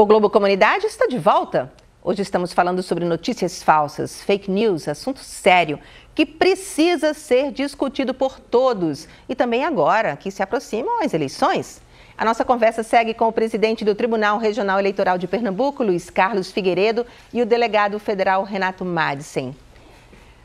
O Globo Comunidade está de volta. Hoje estamos falando sobre notícias falsas, fake news, assunto sério que precisa ser discutido por todos e também agora que se aproximam as eleições. A nossa conversa segue com o presidente do Tribunal Regional Eleitoral de Pernambuco, Luiz Carlos Figueiredo, e o delegado federal Renato Madsen.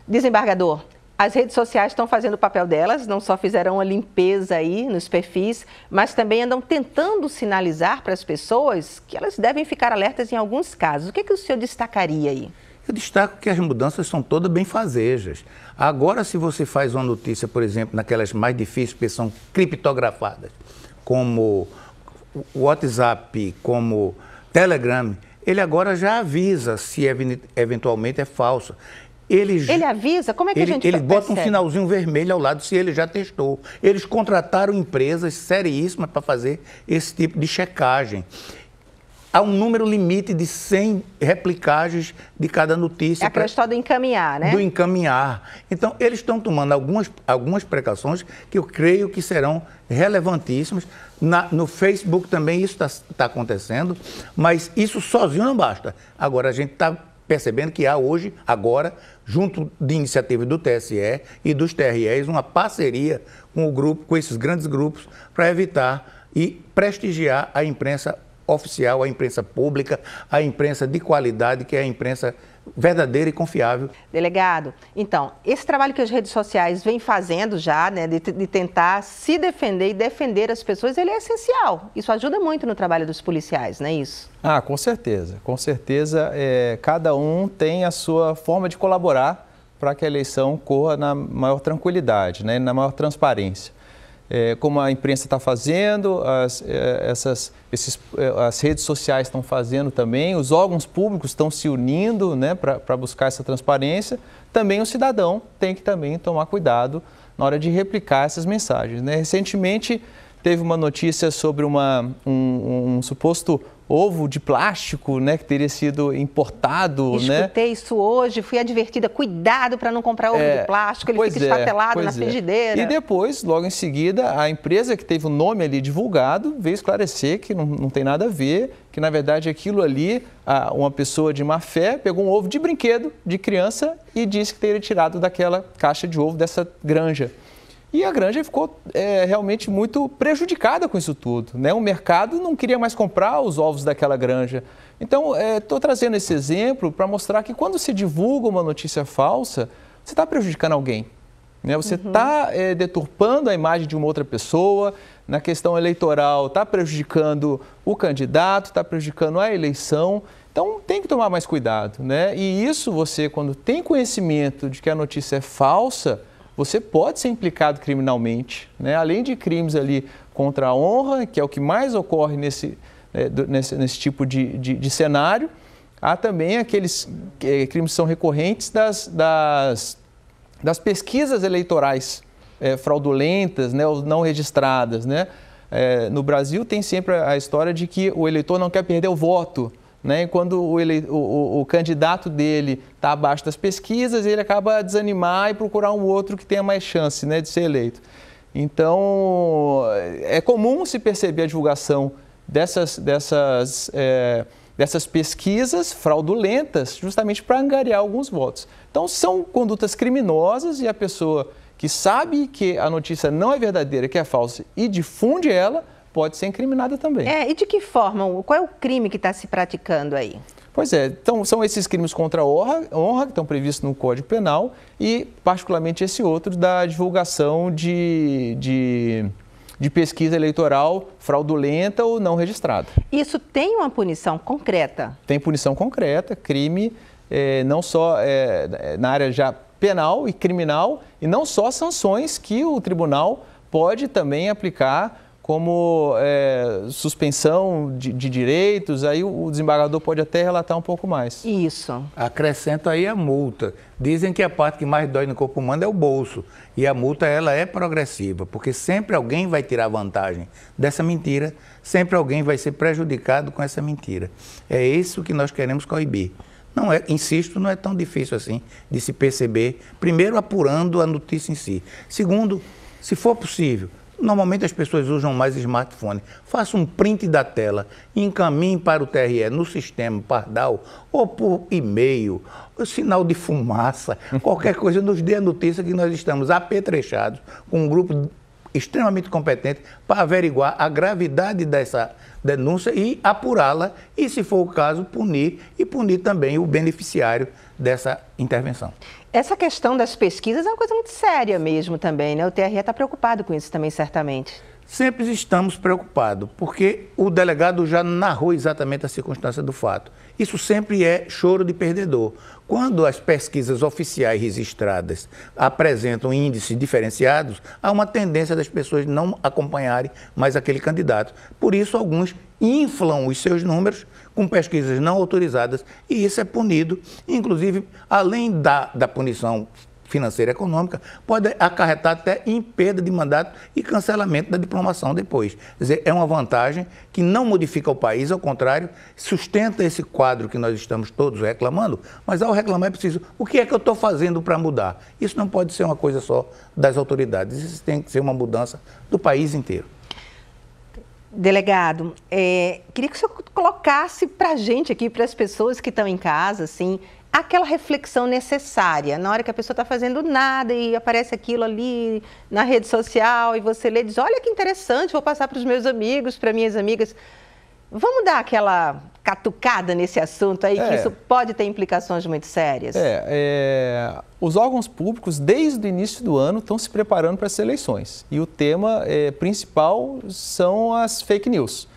Desembargador, as redes sociais estão fazendo o papel delas, não só fizeram uma limpeza aí nos perfis, mas também andam tentando sinalizar para as pessoas que elas devem ficar alertas em alguns casos. O que, é que o senhor destacaria aí? Eu destaco que as mudanças são todas bem fazejas. Agora, se você faz uma notícia, por exemplo, naquelas mais difíceis, porque são criptografadas, como WhatsApp, como Telegram, ele agora já avisa se eventualmente é falso ele avisa? Como é que ele, a gente Ele bota percebe? um sinalzinho vermelho ao lado se ele já testou. Eles contrataram empresas seriíssimas para fazer esse tipo de checagem. Há um número limite de 100 replicagens de cada notícia. É aquela história do encaminhar, né? Do encaminhar. Então, eles estão tomando algumas, algumas precauções que eu creio que serão relevantíssimas. Na, no Facebook também isso está tá acontecendo, mas isso sozinho não basta. Agora, a gente está percebendo que há hoje, agora, junto de iniciativa do TSE e dos TREs, uma parceria com o grupo, com esses grandes grupos, para evitar e prestigiar a imprensa oficial, a imprensa pública, a imprensa de qualidade, que é a imprensa verdadeira e confiável. Delegado, então, esse trabalho que as redes sociais vêm fazendo já, né, de, de, tentar se defender e defender as pessoas, ele é essencial. Isso ajuda muito no trabalho dos policiais, não é isso? Ah, com certeza. Com certeza, é, cada um tem a sua forma de colaborar para que a eleição corra na maior tranquilidade, né, na maior transparência é, como a imprensa está fazendo, as, é, essas, esses, é, as redes sociais estão fazendo também, os órgãos públicos estão se unindo né, para buscar essa transparência, também o cidadão tem que também tomar cuidado na hora de replicar essas mensagens. Né? Recentemente teve uma notícia sobre uma, um, um suposto ovo de plástico, né, que teria sido importado, Escutei né? Escutei isso hoje, fui advertida, cuidado para não comprar ovo é, de plástico, ele fica é, espatelado na é. frigideira. É. E depois, logo em seguida, a empresa que teve o nome ali divulgado veio esclarecer que não, não tem nada a ver, que na verdade aquilo ali, uma pessoa de má fé pegou um ovo de brinquedo de criança e disse que teria tirado daquela caixa de ovo dessa granja. E a granja ficou é, realmente muito prejudicada com isso tudo. Né? O mercado não queria mais comprar os ovos daquela granja. Então, estou é, trazendo esse exemplo para mostrar que quando se divulga uma notícia falsa, você está prejudicando alguém. Né? Você está uhum. Tá, é, deturpando a imagem de uma outra pessoa. Na questão eleitoral, está prejudicando o candidato, está prejudicando a eleição. Então, tem que tomar mais cuidado. Né? E isso você, quando tem conhecimento de que a notícia é falsa, você pode ser implicado criminalmente, né? além de crimes ali contra a honra, que é o que mais ocorre nesse, né, nesse, nesse, tipo de, de, de, cenário, há também aqueles é, crimes que são recorrentes das, das, das pesquisas eleitorais é, fraudulentas, né, ou não registradas. Né? É, no Brasil tem sempre a história de que o eleitor não quer perder o voto, né? E quando o, ele, o, o, o candidato dele está abaixo das pesquisas, ele acaba a desanimar e procurar um outro que tenha mais chance né, de ser eleito. Então, é comum se perceber a divulgação dessas, dessas, é, dessas pesquisas fraudulentas, justamente para angariar alguns votos. Então, são condutas criminosas e a pessoa que sabe que a notícia não é verdadeira, que é falsa e difunde ela, pode ser incriminada também. É, e de que forma? Qual é o crime que está se praticando aí? Pois é, então são esses crimes contra a honra, honra que estão previstos no Código Penal e, particularmente, esse outro da divulgação de, de, de pesquisa eleitoral fraudulenta ou não registrada. Isso tem uma punição concreta? Tem punição concreta, crime é, não só é, na área já penal e criminal, e não só sanções que o tribunal pode também aplicar como é, suspensão de, de, direitos, aí o desembargador pode até relatar um pouco mais. Isso. Acrescento aí a multa. Dizem que a parte que mais dói no corpo humano é o bolso. E a multa, ela é progressiva, porque sempre alguém vai tirar vantagem dessa mentira, sempre alguém vai ser prejudicado com essa mentira. É isso que nós queremos coibir. Não é, insisto, não é tão difícil assim de se perceber, primeiro apurando a notícia em si. Segundo, se for possível, Normalmente as pessoas usam mais smartphone. Faça um print da tela, encaminhe para o TRE no sistema Pardal ou por e-mail, sinal de fumaça, qualquer coisa, nos dê a notícia que nós estamos apetrechados com um grupo extremamente competente para averiguar a gravidade dessa denúncia e apurá-la e, se for o caso, punir e punir também o beneficiário dessa intervenção. Essa questão das pesquisas é uma coisa muito séria mesmo também, né? O TRE está preocupado com isso também, certamente. Sempre estamos preocupados, porque o delegado já narrou exatamente a circunstância do fato. Isso sempre é choro de perdedor. Quando as pesquisas oficiais registradas apresentam índices diferenciados, há uma tendência das pessoas não acompanharem mais aquele candidato. Por isso, alguns inflam os seus números com pesquisas não autorizadas e isso é punido, inclusive, além da, da punição financeira e econômica, pode acarretar até em perda de mandato e cancelamento da diplomação depois. Quer dizer, é uma vantagem que não modifica o país, ao contrário, sustenta esse quadro que nós estamos todos reclamando, mas ao reclamar é preciso, o que é que eu estou fazendo para mudar? Isso não pode ser uma coisa só das autoridades, isso tem que ser uma mudança do país inteiro. Delegado, é, queria que o senhor colocasse para a gente aqui, para as pessoas que estão em casa, assim, aquela reflexão necessária, na hora que a pessoa está fazendo nada e aparece aquilo ali na rede social e você lê e diz: Olha que interessante, vou passar para os meus amigos, para minhas amigas. Vamos dar aquela catucada nesse assunto aí, é, que isso pode ter implicações muito sérias? É, é, os órgãos públicos, desde o início do ano, estão se preparando para as eleições. E o tema é, principal são as fake news.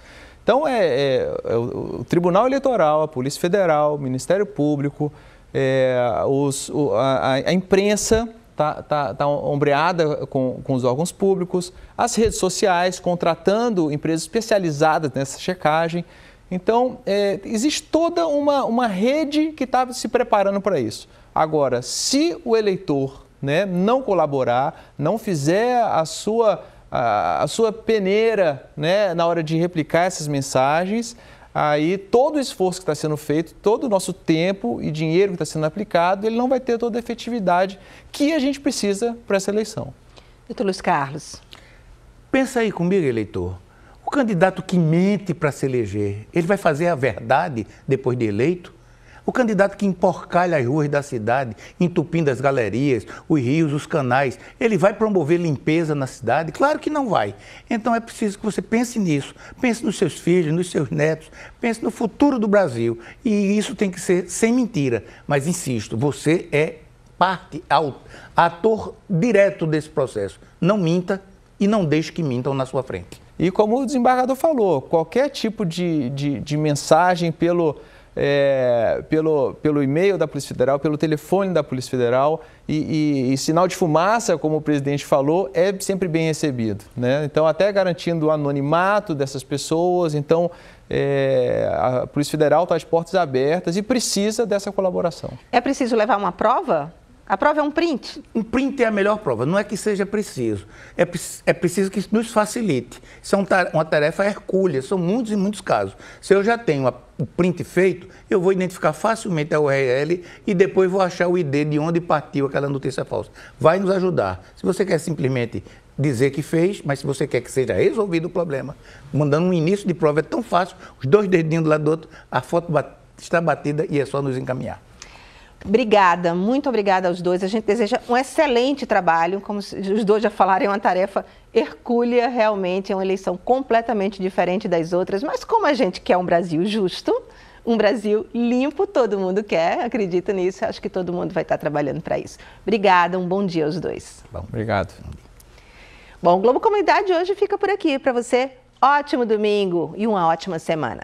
Então, é, é, é o, Tribunal Eleitoral, a Polícia Federal, o Ministério Público, é, os, o, a, a, imprensa está tá, tá ombreada com, com os órgãos públicos, as redes sociais contratando empresas especializadas nessa checagem. Então, é, existe toda uma, uma rede que está se preparando para isso. Agora, se o eleitor né, não colaborar, não fizer a sua, a, a sua peneira né, na hora de replicar essas mensagens, aí todo o esforço que está sendo feito, todo o nosso tempo e dinheiro que está sendo aplicado, ele não vai ter toda a efetividade que a gente precisa para essa eleição. Doutor Luiz Carlos. Pensa aí comigo, eleitor. O candidato que mente para se eleger, ele vai fazer a verdade depois de eleito? O candidato que emporcalha as ruas da cidade, entupindo as galerias, os rios, os canais, ele vai promover limpeza na cidade? Claro que não vai. Então é preciso que você pense nisso. Pense nos seus filhos, nos seus netos, pense no futuro do Brasil. E isso tem que ser sem mentira. Mas insisto, você é parte, ator direto desse processo. Não minta e não deixe que mintam na sua frente. E como o desembargador falou, qualquer tipo de, de, de mensagem pelo é, pelo, pelo e-mail da Polícia Federal, pelo telefone da Polícia Federal e, e, e, sinal de fumaça, como o presidente falou, é sempre bem recebido. Né? Então, até garantindo o anonimato dessas pessoas, então é, a Polícia Federal está de portas abertas e precisa dessa colaboração. É preciso levar uma prova? A prova é um print? Um print é a melhor prova. Não é que seja preciso. É, é preciso que isso nos facilite. Isso é uma tarefa hercúlea. São muitos e muitos casos. Se eu já tenho o print feito, eu vou identificar facilmente a URL e depois vou achar o ID de onde partiu aquela notícia falsa. Vai nos ajudar. Se você quer simplesmente dizer que fez, mas se você quer que seja resolvido o problema, mandando um início de prova é tão fácil, os dois dedinhos do lado do outro, a foto está batida e é só nos encaminhar. Obrigada, muito obrigada aos dois. A gente deseja um excelente trabalho. Como os dois já falaram, é uma tarefa hercúlea, realmente. É uma eleição completamente diferente das outras. Mas como a gente quer um Brasil justo, um Brasil limpo, todo mundo quer, acredita nisso. Acho que todo mundo vai estar trabalhando para isso. Obrigada, um bom dia aos dois. Bom, obrigado. Bom, Globo Comunidade hoje fica por aqui. Para você, ótimo domingo e uma ótima semana.